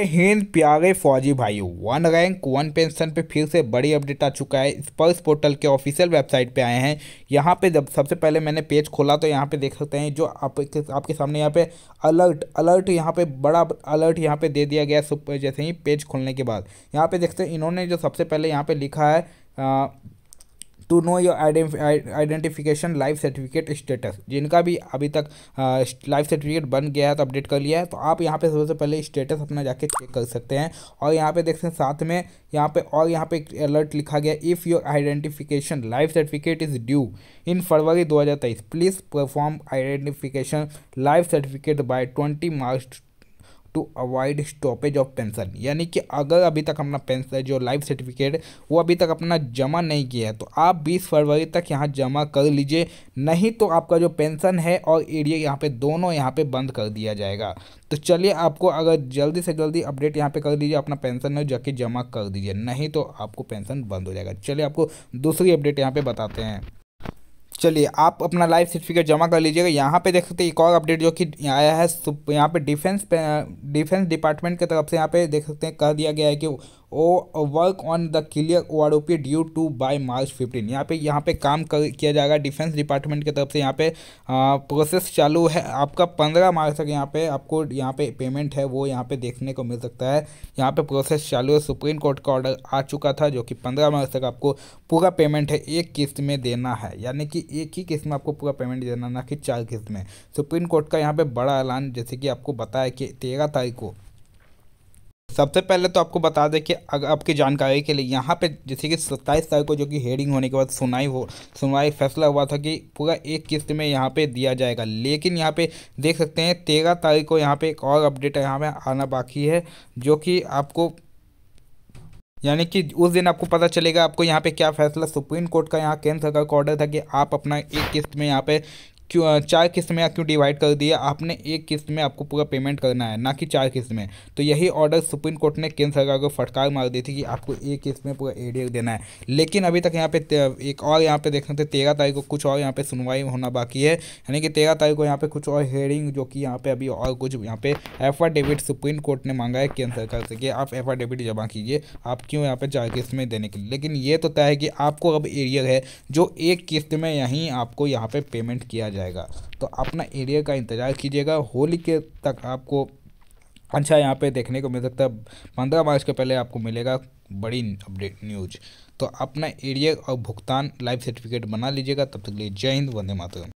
हिंद प्यारे फौजी भाइयों वन रैंक वन पेंशन पे फिर से बड़ी अपडेट आ चुका है स्पर्श पोर्टल के ऑफिशियल वेबसाइट पे आए हैं यहाँ पे जब सबसे पहले मैंने पेज खोला तो यहाँ पे देख सकते हैं जो आप, आपके सामने यहाँ पे अलर्ट अलर्ट यहाँ पे बड़ा अलर्ट यहाँ पे दे दिया गया जैसे ही पेज खोलने के बाद यहाँ पे देखते हैं इन्होंने जो सबसे पहले यहाँ पे लिखा है to know your identification life certificate status जिनका भी अभी तक लाइफ सर्टिफिकेट बन गया है तो अपडेट कर लिया है तो आप यहाँ पे सबसे पहले स्टेटस अपना जाके चेक कर सकते हैं और यहाँ पे देखते हैं साथ में यहाँ पे और यहाँ पे अलर्ट लिखा गया if your identification life certificate is due in February दो please perform identification life certificate by twenty March to avoid stoppage of pension यानी कि अगर अभी तक अपना पेंशन जो लाइफ सर्टिफिकेट वो अभी तक अपना जमा नहीं किया है तो आप 20 फरवरी तक यहाँ जमा कर लीजिए नहीं तो आपका जो पेंशन है और एरिया यहाँ पर दोनों यहाँ पे बंद कर दिया जाएगा तो चलिए आपको अगर जल्दी से जल्दी अपडेट यहाँ पे कर दीजिए अपना पेंशन है जाके जमा कर दीजिए नहीं तो आपको पेंशन बंद हो जाएगा चलिए आपको दूसरी अपडेट यहाँ पर बताते हैं चलिए आप अपना लाइफ सर्टिफिकेट जमा कर लीजिएगा यहाँ पे देख सकते हैं एक और अपडेट जो कि आया है यहाँ पे डिफेंस डिफेंस डिपार्टमेंट की तरफ से यहाँ पे देख सकते हैं कह दिया गया है कि O work on the clear O R O P due to by March fifteen यहाँ पे यहाँ पे काम कर, किया जाएगा डिफेंस डिपार्टमेंट की तरफ से यहाँ पे आ, प्रोसेस चालू है आपका पंद्रह मार्च तक यहाँ पे आपको यहाँ पे पेमेंट है वो यहाँ पे देखने को मिल सकता है यहाँ पे प्रोसेस चालू है सुप्रीम कोर्ट का ऑर्डर आ चुका था जो कि पंद्रह मार्च तक आपको पूरा पेमेंट है एक किस्त में देना है यानी कि एक ही किस्त में आपको पूरा पेमेंट देना ना कि चार किस्त में सुप्रीम कोर्ट का यहाँ पर बड़ा ऐलान जैसे कि आपको बताया कि तेरह तारीख को सबसे पहले तो आपको बता दें कि अगर आपकी जानकारी के लिए यहाँ पे जैसे कि सत्ताईस तारीख को जो कि हेडिंग होने के बाद सुनाई हो सुनवाई फैसला हुआ था कि पूरा एक किस्त में यहाँ पे दिया जाएगा लेकिन यहाँ पे देख सकते हैं तेरह तारीख को यहाँ पे एक और अपडेट यहाँ पे आना बाकी है जो कि आपको यानी कि उस दिन आपको पता चलेगा आपको यहाँ पे क्या फैसला सुप्रीम कोर्ट का यहाँ केंद्र सरकार का ऑर्डर था कि आप अपना एक किस्त में यहाँ पे क्यों चार किस्त में क्यों डिवाइड कर दिया आपने एक किस्त में आपको पूरा पेमेंट करना है ना कि चार किस्त में तो यही ऑर्डर सुप्रीम कोर्ट ने केंद्र सरकार को फटकार मार दी थी कि आपको एक किस्त में पूरा एडीएल देना है लेकिन अभी तक यहाँ पे एक और यहाँ पे देख सकते तो तेरह तारीख को कुछ और यहाँ पे सुनवाई होना बाकी है यानी कि तेरह तारीख को यहाँ पे कुछ और हेयरिंग जो कि यहाँ पे अभी और कुछ यहाँ पे एफाडेविट सुप्रीम कोर्ट ने मांगा है केंद्र सरकार से कि आप एफाडेविट जमा कीजिए आप क्यों यहाँ पे चार किस्त में देने के लिए लेकिन ये तो तय है कि आपको अब एरियर है जो एक किस्त में यहीं आपको यहाँ पे पेमेंट किया जाए जाएगा तो अपना एरिया का इंतज़ार कीजिएगा होली के तक आपको अच्छा यहाँ पे देखने को मिल सकता है पंद्रह मार्च के पहले आपको मिलेगा बड़ी अपडेट न्यूज तो अपना एरिया और भुगतान लाइफ सर्टिफिकेट बना लीजिएगा तब तक लिए जय हिंद वंदे मातरम